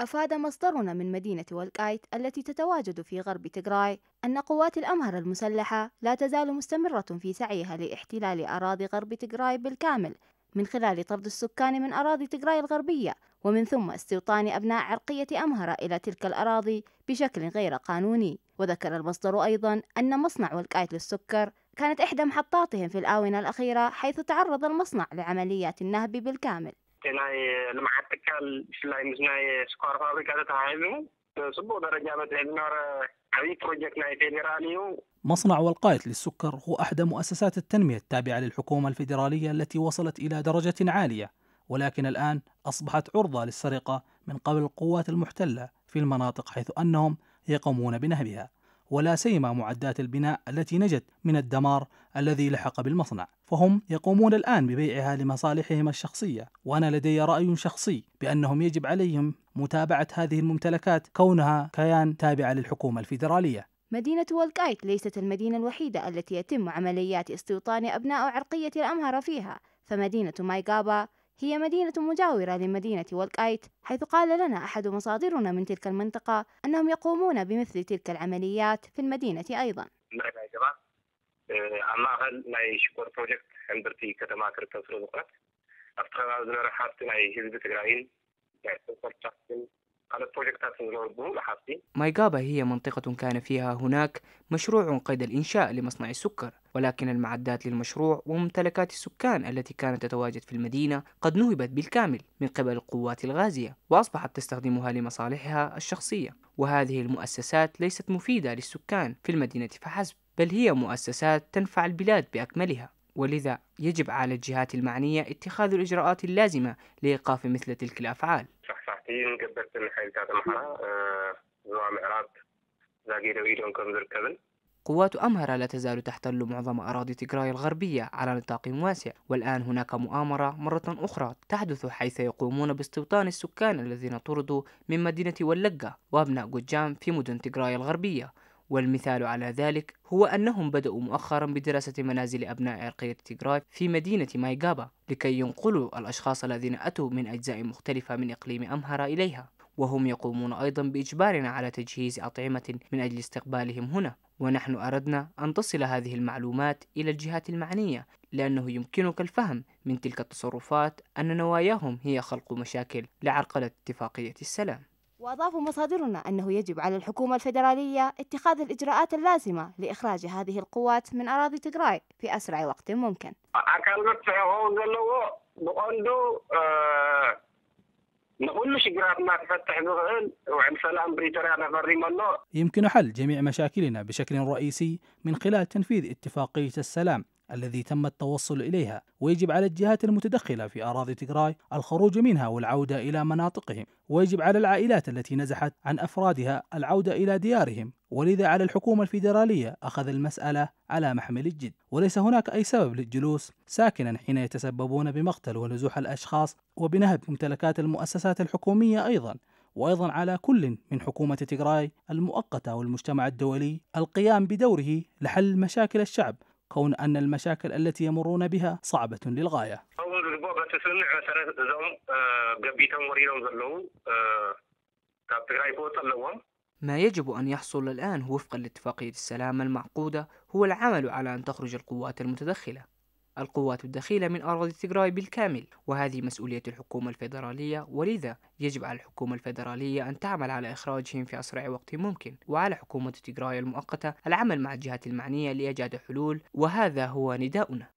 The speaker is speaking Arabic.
أفاد مصدرنا من مدينة والكايت التي تتواجد في غرب تجراي أن قوات الأمهر المسلحة لا تزال مستمرة في سعيها لاحتلال أراضي غرب تجراي بالكامل من خلال طرد السكان من أراضي تجراي الغربية ومن ثم استوطان أبناء عرقية أمهر إلى تلك الأراضي بشكل غير قانوني وذكر المصدر أيضا أن مصنع والكايت للسكر كانت إحدى محطاتهم في الآونة الأخيرة حيث تعرض المصنع لعمليات النهب بالكامل ናይ ልምዓት ትካል ብፍላይ ምስ ናይ ስኳር ፋብሪካ ተተሓሒዙ ደረጃ ዝነበረ مصنع والقائت للسكر هو أحدى مؤسسات التنمية التابعة للحكومة الفيدرالية التي وصلت إلى درجة عالية ولكن الآن أصبحت عرضة للسرقة من قبل القوات المحتلة في المناطق حيث أنهم يقومون بنهبها ولا سيما معدات البناء التي نجت من الدمار الذي لحق بالمصنع فهم يقومون الآن ببيعها لمصالحهم الشخصية وأنا لدي رأي شخصي بأنهم يجب عليهم متابعة هذه الممتلكات كونها كيان تابع للحكومة الفيدرالية مدينة والكايت ليست المدينة الوحيدة التي يتم عمليات استيطان أبناء عرقية الأمهر فيها فمدينة مايغابا هي مدينة مجاورة لمدينة والكايت حيث قال لنا أحد مصادرنا من تلك المنطقة أنهم يقومون بمثل تلك العمليات في المدينة أيضا على البروجكتات اللي مايقابا هي منطقة كان فيها هناك مشروع قيد الإنشاء لمصنع السكر ولكن المعدات للمشروع وممتلكات السكان التي كانت تتواجد في المدينة قد نهبت بالكامل من قبل القوات الغازية وأصبحت تستخدمها لمصالحها الشخصية وهذه المؤسسات ليست مفيدة للسكان في المدينة فحسب بل هي مؤسسات تنفع البلاد بأكملها ولذا يجب على الجهات المعنية اتخاذ الإجراءات اللازمة لإيقاف مثل تلك الأفعال እዩን ገበርትን تاع ኣምሓራ نوع معراض ዛጊረው ኢዶም ከም ዝርከብን قوات أمهرة لا تزال تحتل معظم أراضي تجراي الغربية على نطاق واسع والآن هناك مؤامرة مرة أخرى تحدث حيث يقومون باستوطان السكان الذين طردوا من مدينة ولقة وأبناء جوجام في مدن تجراي الغربية والمثال على ذلك هو أنهم بدأوا مؤخرا بدراسة منازل أبناء عرقية تيغراي في مدينة مايغابا لكي ينقلوا الأشخاص الذين أتوا من أجزاء مختلفة من إقليم أمهرة إليها وهم يقومون أيضا بإجبارنا على تجهيز أطعمة من أجل استقبالهم هنا ونحن أردنا أن تصل هذه المعلومات إلى الجهات المعنية لأنه يمكنك الفهم من تلك التصرفات أن نواياهم هي خلق مشاكل لعرقلة اتفاقية السلام وأضاف مصادرنا أنه يجب على الحكومة الفيدرالية اتخاذ الإجراءات اللازمة لإخراج هذه القوات من أراضي تجراي في أسرع وقت ممكن آه، يمكن حل جميع مشاكلنا بشكل رئيسي من خلال تنفيذ اتفاقية السلام الذي تم التوصل إليها ويجب على الجهات المتدخلة في أراضي تجراي الخروج منها والعودة إلى مناطقهم ويجب على العائلات التي نزحت عن أفرادها العودة إلى ديارهم ولذا على الحكومة الفيدرالية أخذ المسألة على محمل الجد وليس هناك أي سبب للجلوس ساكنا حين يتسببون بمقتل ونزوح الأشخاص وبنهب ممتلكات المؤسسات الحكومية أيضا وأيضا على كل من حكومة تيغراي المؤقتة والمجتمع الدولي القيام بدوره لحل مشاكل الشعب كون أن المشاكل التي يمرون بها صعبة للغاية آه، آه، ما يجب أن يحصل الآن وفقا لاتفاقية السلام المعقودة هو العمل على أن تخرج القوات المتدخلة القوات الدخيلة من أراضي تيغراي بالكامل وهذه مسؤولية الحكومة الفيدرالية ولذا يجب على الحكومة الفيدرالية أن تعمل على إخراجهم في أسرع وقت ممكن وعلى حكومة تيغراي المؤقتة العمل مع الجهات المعنية لإيجاد حلول وهذا هو نداؤنا